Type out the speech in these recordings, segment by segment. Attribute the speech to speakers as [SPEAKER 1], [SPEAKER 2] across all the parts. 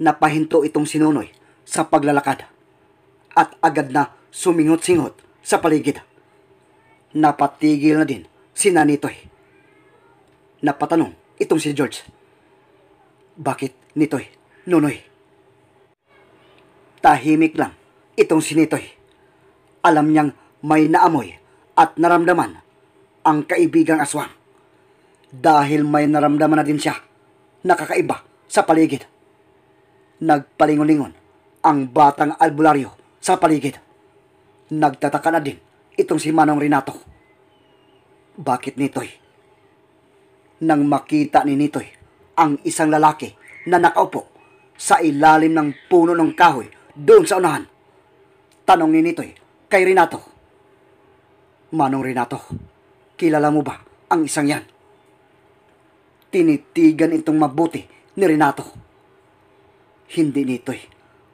[SPEAKER 1] napahinto itong sinunoy sa paglalakad at agad na sumingot-singot sa paligid. Napatigil na din si Nanitoy. Napatanong itong si George. Bakit nitoy, nunoy? Tahimik lang itong si Nitoy. Alam niyang may naamoy at naramdaman ang kaibigang aswang. Dahil may naramdaman na din siya, nakakaiba sa paligid. Nagpalingon-lingon ang batang albularyo sa paligid. Nagtataka na din itong si Manong Renato. Bakit nito'y? Nang makita ni nito'y ang isang lalaki na nakaupo sa ilalim ng puno ng kahoy doon sa unahan. Tanong ni nito'y kay Renato. Manong Renato, kilala mo ba ang isang yan? Tinitigan itong mabuti ni Renato hindi nito'y.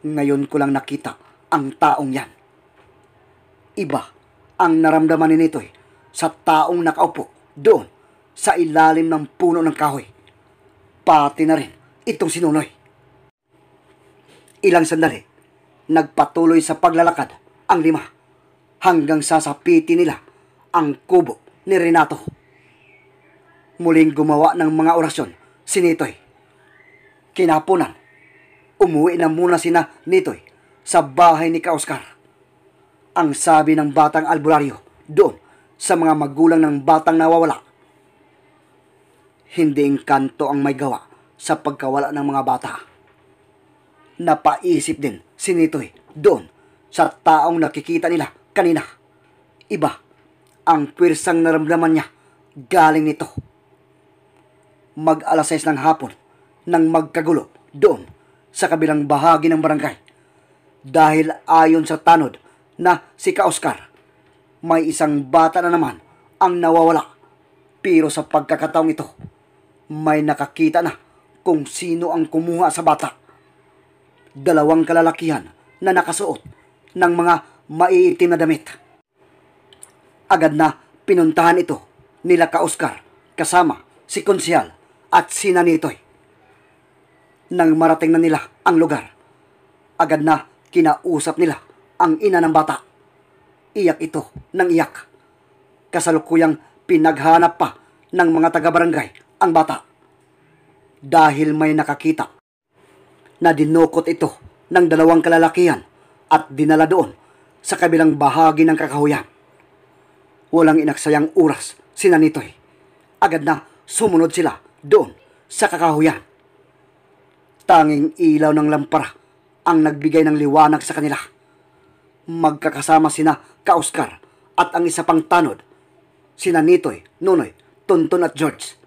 [SPEAKER 1] Ngayon ko lang nakita ang taong yan. Iba ang naramdaman ni nito'y sa taong nakaupo doon sa ilalim ng puno ng kahoy. Pati na rin itong sinunoy. Ilang sandali, nagpatuloy sa paglalakad ang lima hanggang sasapiti nila ang kubo ni Renato. Muling gumawa ng mga orasyon si Nitoy. Kinapunan Umuwi na muna sina nitoy sa bahay ni Kaoskar. Ang sabi ng batang albularyo doon sa mga magulang ng batang nawawala. Hindi engkanto ang may gawa sa pagkawala ng mga bata. Napaisip din si Nitoy doon sa taong nakikita nila kanina. Iba ang pwersang naramdaman niya galing nito. Mag-alas 6 ng hapon nang magkagulo doon sa kabilang bahagi ng barangay. Dahil ayon sa tanod na si Ka Oscar, may isang bata na naman ang nawawala. Pero sa pagkakataong ito, may nakakita na kung sino ang kumuha sa bata. Dalawang kalalakihan na nakasuot ng mga maiitim na damit. Agad na pinuntahan ito nila ka Oscar kasama si Konsyal at si Nanitoy. Nang marating na nila ang lugar, agad na kinausap nila ang ina ng bata. Iyak ito ng iyak. Kasalukuyang pinaghanap pa ng mga taga-barangay ang bata. Dahil may nakakita na dinukot ito ng dalawang kalalakihan at dinala doon sa kabilang bahagi ng kakahuyan. Walang inaksayang oras sina nito'y. Agad na sumunod sila doon sa kakahuyan. Tanging ilaw ng lampara ang nagbigay ng liwanag sa kanila. Magkakasama sina Kauskar at ang isa pang tanod, sina Nitoy, Nunoy, Tonton at George.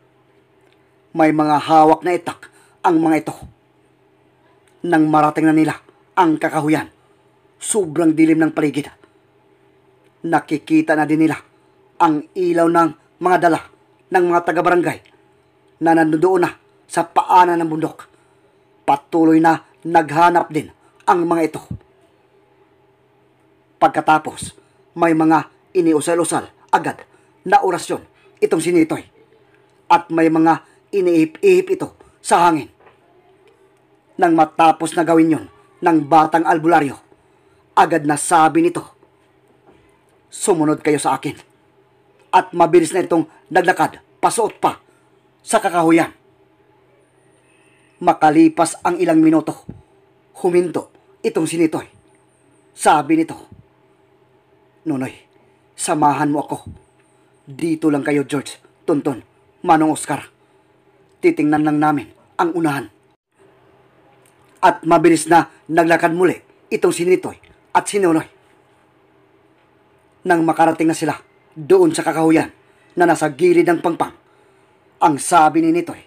[SPEAKER 1] May mga hawak na itak ang mga ito. Nang marating na nila ang kakahuyan, sobrang dilim ng paligid. Nakikita na din nila ang ilaw ng mga dala ng mga taga-barangay na nandoon na sa paanan ng bundok. Patuloy na naghanap din ang mga ito. Pagkatapos, may mga iniusal-usal agad na orasyon itong sinitoy at may mga iniihip-ihip ito sa hangin. Nang matapos na gawin yon ng batang albularyo, agad na sabi nito, Sumunod kayo sa akin. At mabilis na itong naglakad, pasuot pa, sa kakahuyan. Makalipas ang ilang minuto, huminto itong sinitoy. Sabi nito, Nonoy, samahan mo ako. Dito lang kayo, George, Tonton, Manong Oscar. Titingnan lang namin ang unahan. At mabilis na naglakad muli itong sinitoy at sinonoy. Nang makarating na sila doon sa kakahuyan na nasa gilid ng pangpang, ang sabi ni Nitoy,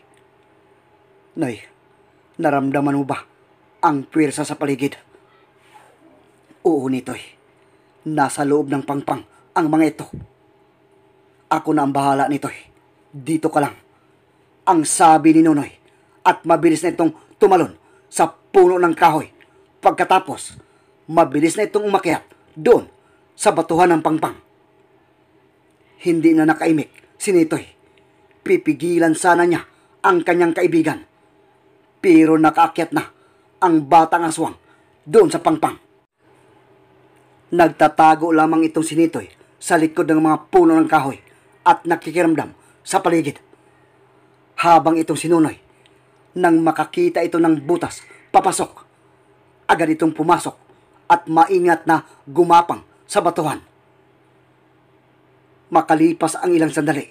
[SPEAKER 1] Noy, Naramdaman mo ba ang pwersa sa paligid? Oo nito'y. Nasa loob ng pangpang ang mga ito. Ako na ang bahala nito'y. Dito ka lang. Ang sabi ni Nonoy at mabilis na itong tumalon sa puno ng kahoy. Pagkatapos, mabilis na itong umakyat doon sa batuhan ng pangpang. Hindi na nakaimik si Nitoy. Pipigilan sana niya ang kanyang kaibigan pero nakaakyat na ang batang aswang doon sa pangpang. Nagtatago lamang itong sinitoy sa likod ng mga puno ng kahoy at nakikiramdam sa paligid. Habang itong sinunoy, nang makakita ito ng butas, papasok. Agad itong pumasok at maingat na gumapang sa batuhan. Makalipas ang ilang sandali,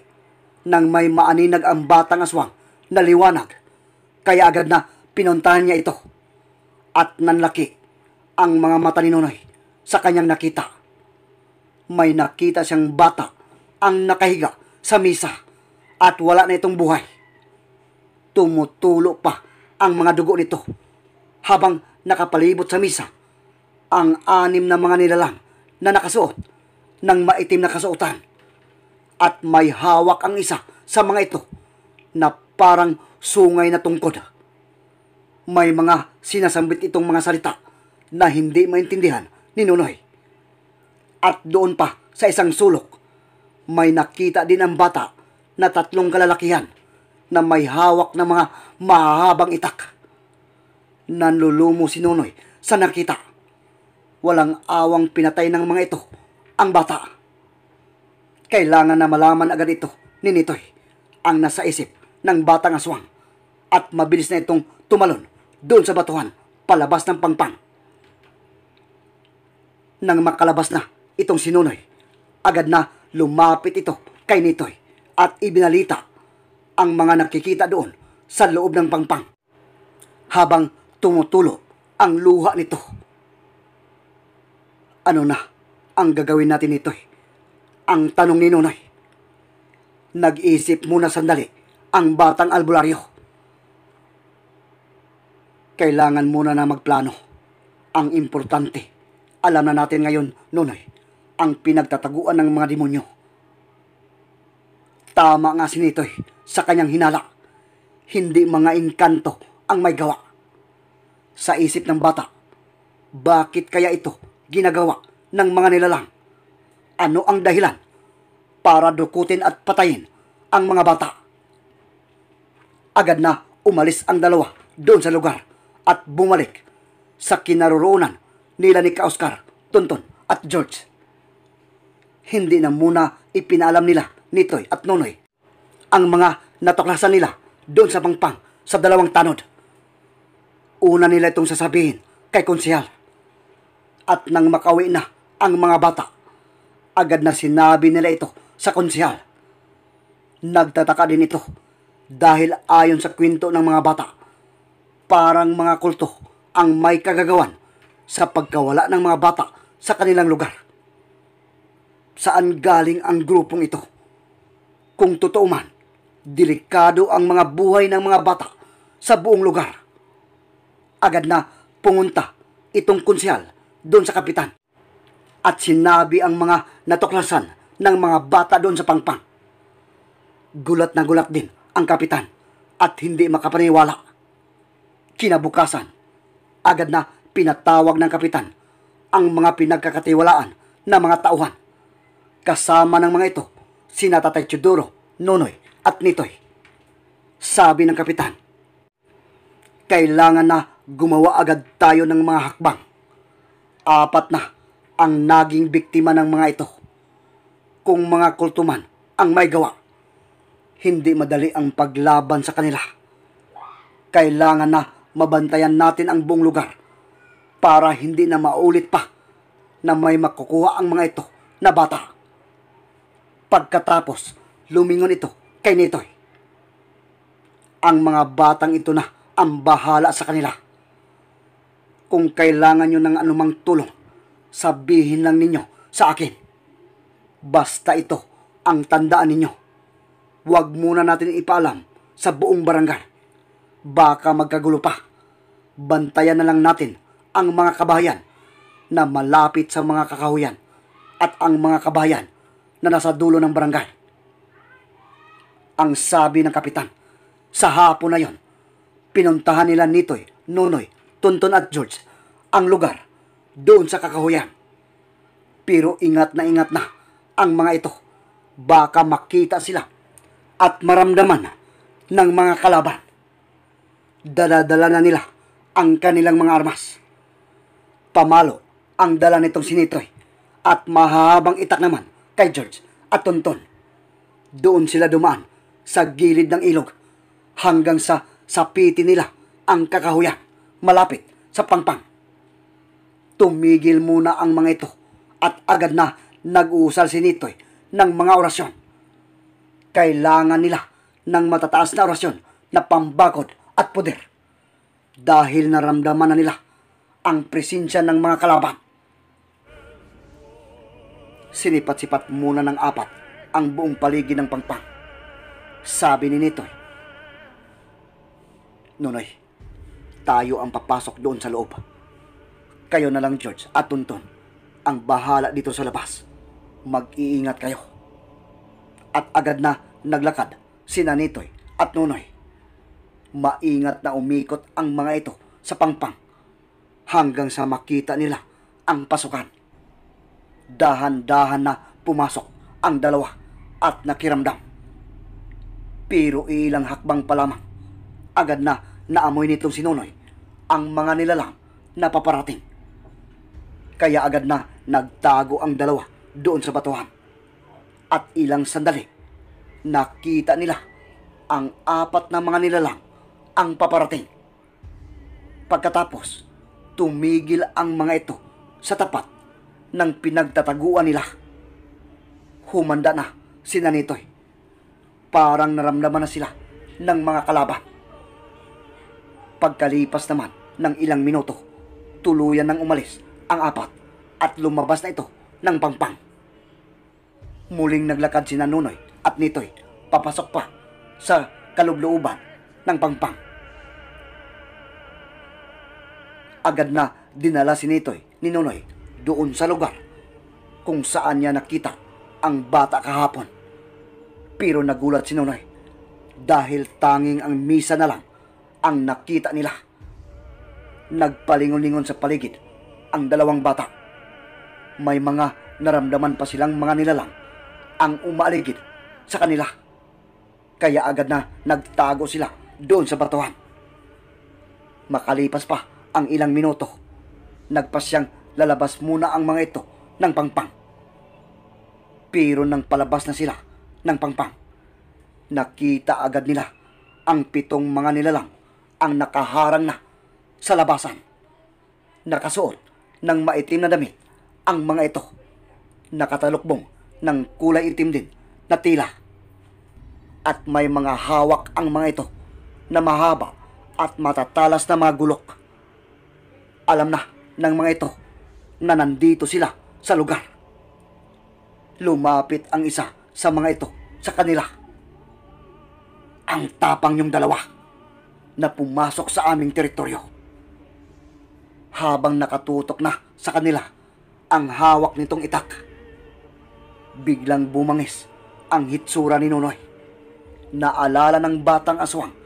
[SPEAKER 1] nang may maaninag ang batang aswang na liwanag kaya agad na pinuntahan niya ito. At nanlaki ang mga mata ni Nonoy sa kanyang nakita. May nakita siyang bata ang nakahiga sa misa at wala na itong buhay. Tumutulo pa ang mga dugo nito habang nakapalibot sa misa ang anim na mga nilalang na nakasuot ng maitim na kasuotan at may hawak ang isa sa mga ito na parang sungay na tungkod. May mga sinasambit itong mga salita na hindi maintindihan ni Nunoy. At doon pa sa isang sulok, may nakita din ang bata na tatlong kalalakihan na may hawak ng mga mahabang itak. Nanlulumo si Nunoy sa nakita. Walang awang pinatay ng mga ito ang bata. Kailangan na malaman agad ito ni Nitoy ang nasa isip ng batang aswang at mabilis na itong tumalon doon sa batuhan palabas ng pangpang. Nang makalabas na itong sinunoy, agad na lumapit ito kay Nitoy at ibinalita ang mga nakikita doon sa loob ng pangpang habang tumutulo ang luha nito. Ano na ang gagawin natin nito'y? Ang tanong ni Nunay. Nag-isip muna sandali ang batang albularyo kailangan muna na magplano. Ang importante, alam na natin ngayon, Nonoy, ang pinagtataguan ng mga demonyo. Tama nga si Nitoy sa kanyang hinala. Hindi mga inkanto ang may gawa. Sa isip ng bata, bakit kaya ito ginagawa ng mga nilalang? Ano ang dahilan para dukutin at patayin ang mga bata? Agad na umalis ang dalawa doon sa lugar at bumalik sa kinaroroonan nila ni Kaoskar, Tonton at George. Hindi na muna ipinalam nila nitoy at nonoy ang mga natuklasan nila doon sa pangpang sa dalawang tanod. Una nila itong sasabihin kay konsyal. At nang makauwi na ang mga bata, agad na sinabi nila ito sa konsyal. Nagtataka din ito dahil ayon sa kwento ng mga bata, parang mga kulto ang may kagagawan sa pagkawala ng mga bata sa kanilang lugar. Saan galing ang grupong ito? Kung totoo man, delikado ang mga buhay ng mga bata sa buong lugar. Agad na pumunta itong kunsyal doon sa kapitan at sinabi ang mga natuklasan ng mga bata doon sa pangpang. Gulat na gulat din ang kapitan at hindi makapaniwala Kinabukasan, agad na pinatawag ng kapitan ang mga pinagkakatiwalaan na mga tauhan. Kasama ng mga ito, sina Tatay Chuduro, Nonoy at Nitoy. Sabi ng kapitan, kailangan na gumawa agad tayo ng mga hakbang. Apat na ang naging biktima ng mga ito. Kung mga kultuman ang may gawa, hindi madali ang paglaban sa kanila. Kailangan na mabantayan natin ang buong lugar para hindi na maulit pa na may makukuha ang mga ito na bata. Pagkatapos, lumingon ito kay Nitoy. Ang mga batang ito na ang bahala sa kanila. Kung kailangan nyo ng anumang tulong, sabihin lang ninyo sa akin. Basta ito ang tandaan ninyo. Huwag muna natin ipaalam sa buong barangay baka magkagulo pa. Bantayan na lang natin ang mga kabahayan na malapit sa mga kakahuyan at ang mga kabahayan na nasa dulo ng barangay. Ang sabi ng kapitan, sa hapon na yon, pinuntahan nila Nitoy, Nonoy, Tonton at George ang lugar doon sa kakahuyan. Pero ingat na ingat na ang mga ito. Baka makita sila at maramdaman ng mga kalaban daladala na nila ang kanilang mga armas. Pamalo ang dala nitong sinitre at mahabang itak naman kay George at Tonton. Doon sila dumaan sa gilid ng ilog hanggang sa sapiti nila ang kakahuyan malapit sa pangpang. Tumigil muna ang mga ito at agad na nag-uusal si Nitoy ng mga orasyon. Kailangan nila ng matataas na orasyon na pambakod at poder dahil naramdaman na nila ang presensya ng mga kalaban. Sinipat-sipat muna ng apat ang buong paligid ng pangpang. Sabi ni Nitoy, Nunoy, tayo ang papasok doon sa loob. Kayo na lang, George, at Tonton ang bahala dito sa labas. Mag-iingat kayo. At agad na naglakad si Nanitoy at Nunoy Maingat na umikot ang mga ito sa pangpang hanggang sa makita nila ang pasukan. Dahan-dahan na pumasok ang dalawa at nakiramdam. Pero ilang hakbang pa lamang, agad na naamoy nitong sinunoy ang mga nilalang na paparating. Kaya agad na nagtago ang dalawa doon sa batuhan. At ilang sandali, nakita nila ang apat na mga nilalang ang paparating. Pagkatapos, tumigil ang mga ito sa tapat ng pinagtataguan nila. Humanda na si Nanitoy. Parang naramdaman na sila ng mga kalaban. Pagkalipas naman ng ilang minuto, tuluyan nang umalis ang apat at lumabas na ito ng pangpang. Muling naglakad si Nanunoy at Nitoy papasok pa sa kalublooban ng pangpang. Agad na dinala si Nitoy ni Nonoy doon sa lugar kung saan niya nakita ang bata kahapon. Pero nagulat si Nonoy dahil tanging ang misa na lang ang nakita nila. Nagpalingon-lingon sa paligid ang dalawang bata. May mga naramdaman pa silang mga nilalang ang umaaligid sa kanila. Kaya agad na nagtago sila doon sa batuhan. Makalipas pa ang ilang minuto, nagpasyang lalabas muna ang mga ito ng pangpang. Pero nang palabas na sila ng pangpang, nakita agad nila ang pitong mga nilalang ang nakaharang na sa labasan. Nakasuot ng maitim na damit ang mga ito. Nakatalukbong ng kulay itim din na tila. At may mga hawak ang mga ito na mahaba at matatalas na mga gulok. Alam na ng mga ito na nandito sila sa lugar. Lumapit ang isa sa mga ito sa kanila. Ang tapang yung dalawa na pumasok sa aming teritoryo. Habang nakatutok na sa kanila ang hawak nitong itak. Biglang bumangis ang hitsura ni Nonoy. Naalala ng batang aswang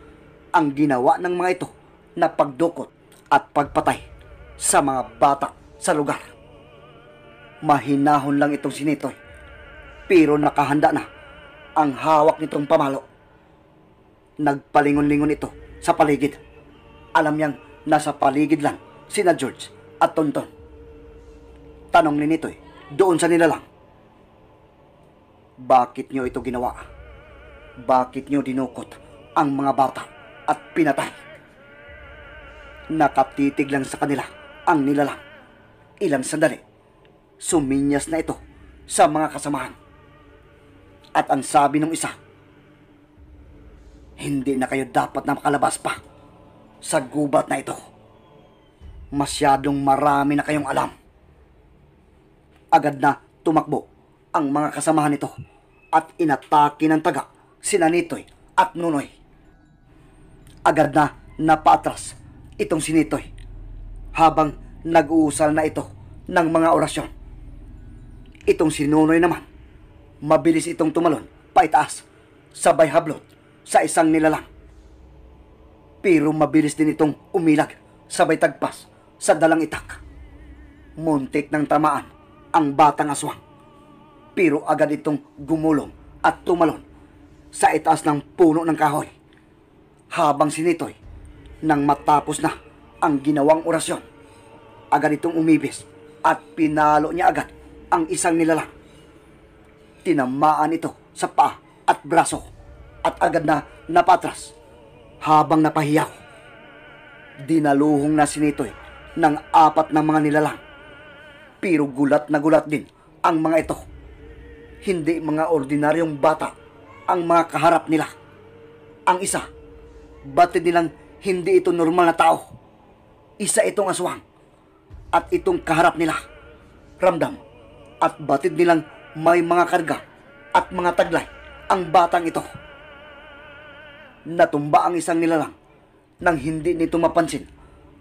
[SPEAKER 1] ang ginawa ng mga ito na pagdukot at pagpatay sa mga bata sa lugar. Mahinahon lang itong sinitoy pero nakahanda na ang hawak nitong pamalo. Nagpalingon-lingon ito sa paligid. Alam niyang nasa paligid lang sina George at Tonton. Tanong ni nito'y doon sa nilalang. Bakit niyo ito ginawa? Bakit niyo dinukot ang mga bata? at pinatay. Nakatitig lang sa kanila ang nilalang. Ilang sandali, suminyas na ito sa mga kasamahan. At ang sabi ng isa, hindi na kayo dapat na makalabas pa sa gubat na ito. Masyadong marami na kayong alam. Agad na tumakbo ang mga kasamahan nito at inatake ng taga sina Nitoy at Nunoy agad na napatras itong sinitoy habang nag-uusal na ito ng mga orasyon. Itong sinunoy naman, mabilis itong tumalon paitaas, sabay hablot sa isang nilalang. Pero mabilis din itong umilag, sabay tagpas sa dalang itak. Muntik ng tamaan ang batang aswang. Pero agad itong gumulong at tumalon sa itaas ng puno ng kahoy habang sinitoy nang matapos na ang ginawang orasyon. Agad itong umibis at pinalo niya agad ang isang nilalang. Tinamaan ito sa paa at braso at agad na napatras habang napahiyaw. Dinaluhong na sinitoy ng apat na mga nilalang. Pero gulat na gulat din ang mga ito. Hindi mga ordinaryong bata ang mga kaharap nila. Ang isa batid nilang hindi ito normal na tao. Isa itong aswang at itong kaharap nila. Ramdam at batid nilang may mga karga at mga taglay ang batang ito. Natumba ang isang nilalang nang hindi nito mapansin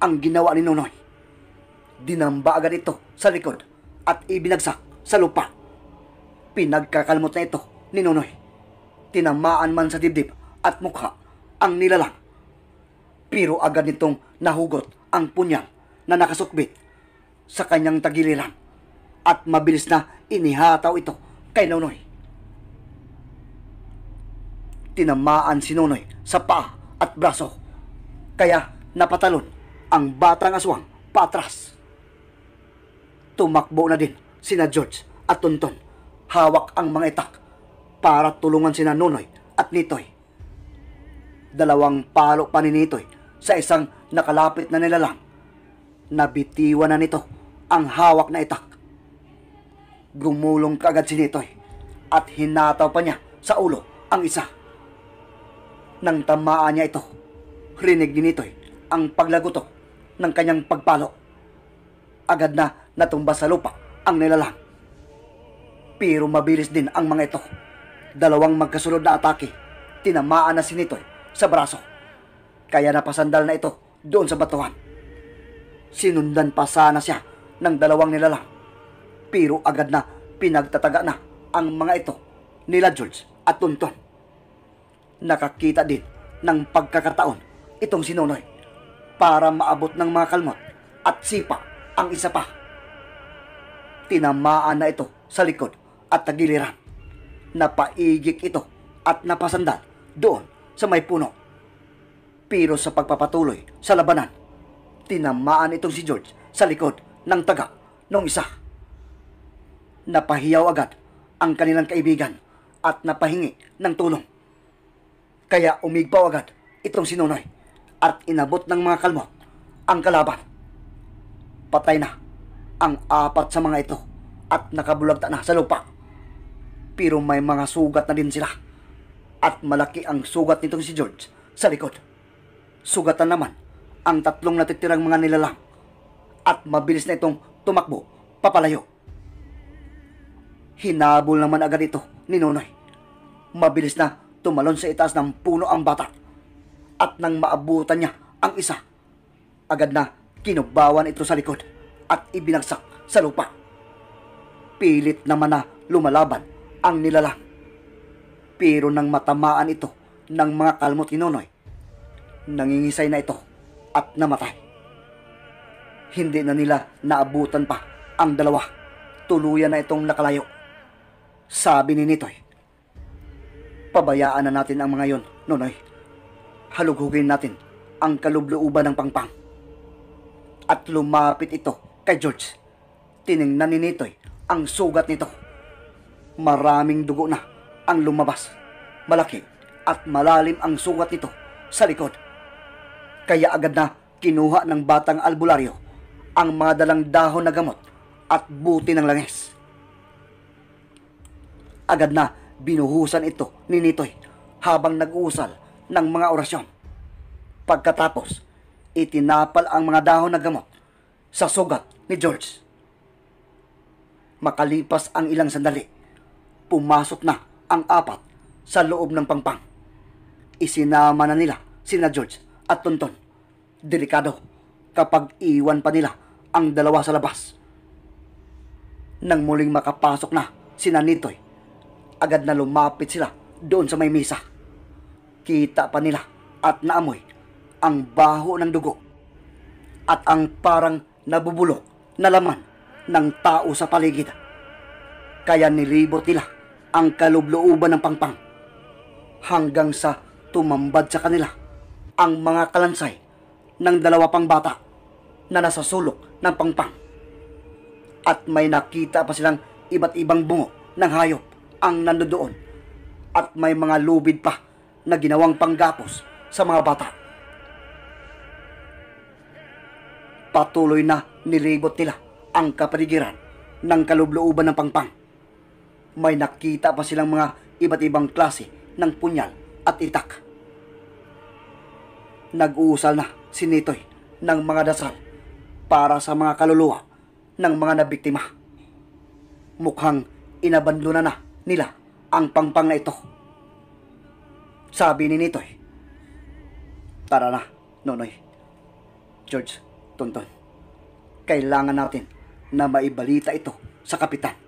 [SPEAKER 1] ang ginawa ni Nonoy. Dinamba agad ito sa likod at ibinagsak sa lupa. Pinagkakalmot na ito ni Nonoy. Tinamaan man sa dibdib at mukha ang nilalang. Pero agad nitong nahugot ang punyal na nakasukbit sa kanyang tagiliran at mabilis na inihataw ito kay Nonoy. Tinamaan si Nonoy sa paa at braso kaya napatalon ang batang aswang patras. Tumakbo na din sina George at Tonton. Hawak ang mga itak para tulungan sina Nonoy at Nitoy Dalawang palo pa ni Nitoy eh, sa isang nakalapit na nilalang. Nabitiwan na nito ang hawak na itak. Gumulong kagad si Nitoy at hinataw pa niya sa ulo ang isa. Nang tamaan niya ito, rinig ni Nitoy ang paglagutok ng kanyang pagpalo. Agad na natumba sa lupa ang nilalang. Pero mabilis din ang mga ito. Dalawang magkasunod na atake, tinamaan na si Nitoy sa braso. Kaya napasandal na ito doon sa batuhan. Sinundan pa sana siya ng dalawang nilalang. Pero agad na pinagtataga na ang mga ito nila Jules at Tonton. Nakakita din ng pagkakataon itong sinunoy para maabot ng mga kalmot at sipa ang isa pa. Tinamaan na ito sa likod at tagiliran. Napaigik ito at napasandal doon sa may puno. Pero sa pagpapatuloy sa labanan, tinamaan itong si George sa likod ng taga nung isa. Napahiyaw agad ang kanilang kaibigan at napahingi ng tulong. Kaya umigpaw agad itong si Nonoy at inabot ng mga kalmot ang kalaban. Patay na ang apat sa mga ito at nakabulagta na sa lupa. Pero may mga sugat na din sila at malaki ang sugat nitong si George sa likod. Sugatan naman ang tatlong natitirang mga nilalang at mabilis na itong tumakbo papalayo. Hinabol naman agad ito ni Nonoy. Mabilis na tumalon sa itaas ng puno ang bata at nang maabutan niya ang isa, agad na kinubawan ito sa likod at ibinagsak sa lupa. Pilit naman na lumalaban ang nilalang pero nang matamaan ito ng mga kalmot ni Nonoy, nangingisay na ito at namatay. Hindi na nila naabutan pa ang dalawa. Tuluyan na itong nakalayo. Sabi ni Nitoy, Pabayaan na natin ang mga yon, Nonoy. Halughugin natin ang kalubluuban ng pangpang. At lumapit ito kay George. Tiningnan ni Nitoy ang sugat nito. Maraming dugo na ang lumabas. Malaki at malalim ang sukat nito sa likod. Kaya agad na kinuha ng batang albularyo ang madalang dahon na gamot at buti ng langis. Agad na binuhusan ito ni Nitoy habang nag-uusal ng mga orasyon. Pagkatapos, itinapal ang mga dahon na gamot sa sugat ni George. Makalipas ang ilang sandali, pumasok na ang apat sa loob ng pangpang. Isinama na nila sina George at Tonton. Delikado kapag iwan pa nila ang dalawa sa labas. Nang muling makapasok na sina Nitoy, agad na lumapit sila doon sa may misa. Kita pa nila at naamoy ang baho ng dugo at ang parang nabubulok na laman ng tao sa paligid. Kaya nilibot nila ang kalublooban ng pangpang hanggang sa tumambad sa kanila ang mga kalansay ng dalawa pang bata na nasa sulok ng pangpang. At may nakita pa silang iba't ibang bungo ng hayop ang nandoon at may mga lubid pa na ginawang panggapos sa mga bata. Patuloy na niligot nila ang kapaligiran ng kalublooban ng pangpang may nakita pa silang mga iba't ibang klase ng punyal at itak. Nag-uusal na si Nitoy ng mga dasal para sa mga kaluluwa ng mga nabiktima. Mukhang inabandona na nila ang pangpang na ito. Sabi ni Nitoy, Tara na, Nonoy. George, Tonton. Kailangan natin na maibalita ito sa kapitan.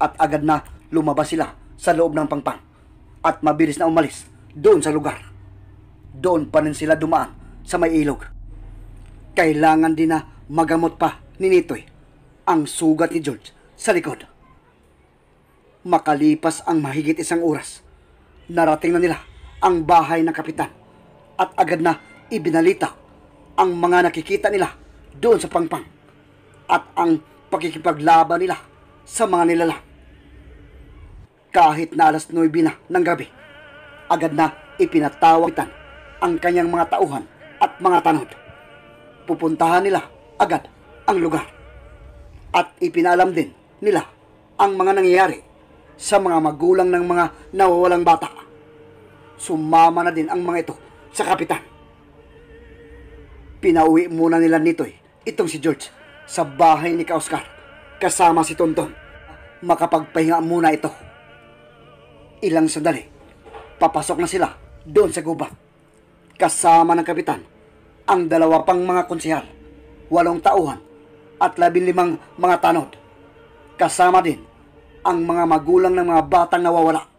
[SPEAKER 1] at agad na lumabas sila sa loob ng pangpang at mabilis na umalis doon sa lugar. Doon pa rin sila dumaan sa may ilog. Kailangan din na magamot pa ni Nitoy ang sugat ni George sa likod. Makalipas ang mahigit isang oras, narating na nila ang bahay ng kapitan at agad na ibinalita ang mga nakikita nila doon sa pangpang at ang pakikipaglaban nila sa mga nilalang. Kahit na alas 9 na ng gabi, agad na ipinatawagitan ang kanyang mga tauhan at mga tanod. Pupuntahan nila agad ang lugar at ipinalam din nila ang mga nangyayari sa mga magulang ng mga nawawalang bata. Sumama na din ang mga ito sa kapitan. Pinauwi muna nila nito eh, itong si George sa bahay ni Kaoskar kasama si Tonton. Makapagpahinga muna ito. Ilang sandali, papasok na sila doon sa gubat. Kasama ng kapitan, ang dalawa pang mga konsehal, walong tauhan at labing mga tanod. Kasama din ang mga magulang ng mga batang nawawala